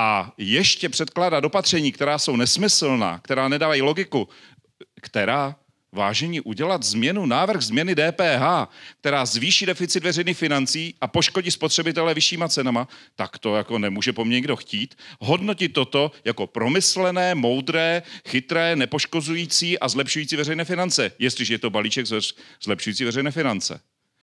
a ještě předkládat opatření, která jsou nesmyslná, která nedávají logiku, která vážení udělat změnu, návrh změny DPH, která zvýší deficit veřejných financí a poškodí spotřebitele vyššíma cenama, tak to jako nemůže po mně nikdo chtít. Hodnotit toto jako promyslené, moudré, chytré, nepoškozující a zlepšující veřejné finance, jestliže je to balíček zlepšující veřejné finance.